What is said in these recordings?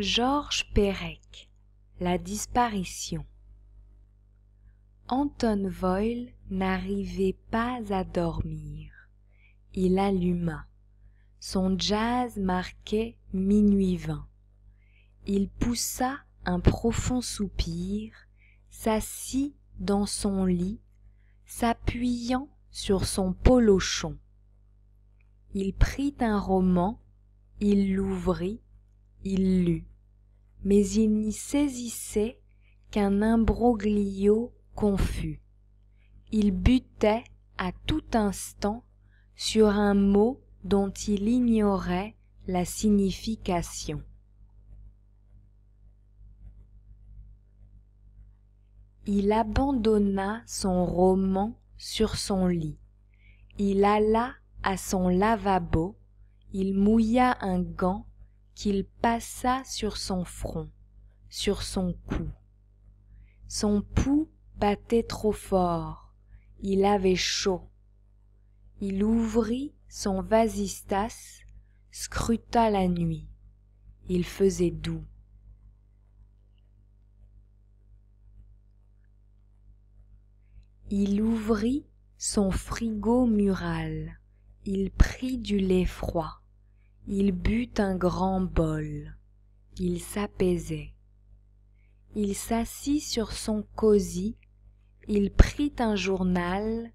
Georges Perec La disparition Anton Voyle n'arrivait pas à dormir. Il alluma. Son jazz marquait minuit vingt. Il poussa un profond soupir, s'assit dans son lit, s'appuyant sur son polochon. Il prit un roman, il l'ouvrit, il lut mais il n'y saisissait qu'un imbroglio confus il butait à tout instant sur un mot dont il ignorait la signification il abandonna son roman sur son lit il alla à son lavabo il mouilla un gant qu'il passa sur son front, sur son cou. Son pouls battait trop fort, il avait chaud. Il ouvrit son vasistas, scruta la nuit. Il faisait doux. Il ouvrit son frigo mural. Il prit du lait froid. Il but un grand bol. Il s'apaisait. Il s'assit sur son cosy. Il prit un journal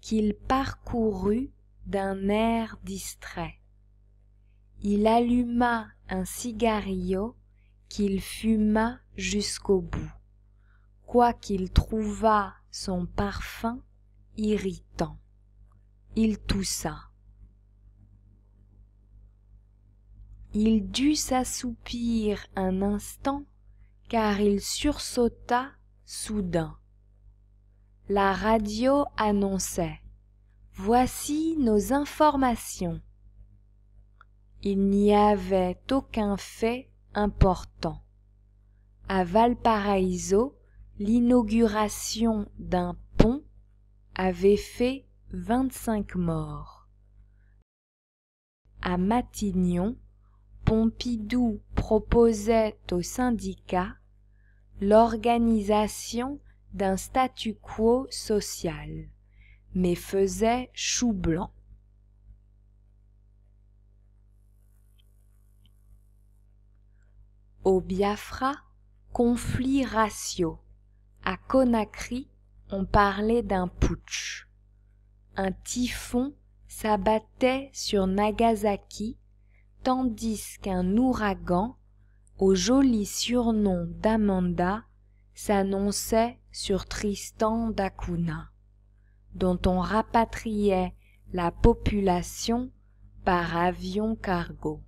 qu'il parcourut d'un air distrait. Il alluma un cigario qu'il fuma jusqu'au bout, quoiqu'il trouvât son parfum irritant. Il toussa. il dut s'assoupir un instant car il sursauta soudain la radio annonçait voici nos informations il n'y avait aucun fait important à valparaiso l'inauguration d'un pont avait fait vingt-cinq morts à matignon Pompidou proposait au syndicat l'organisation d'un statu quo social, mais faisait chou blanc. Au Biafra, conflits ratio. À Conakry, on parlait d'un putsch. Un typhon s'abattait sur Nagasaki tandis qu'un ouragan, au joli surnom d'Amanda, s'annonçait sur Tristan d'Acuna, dont on rapatriait la population par avion cargo.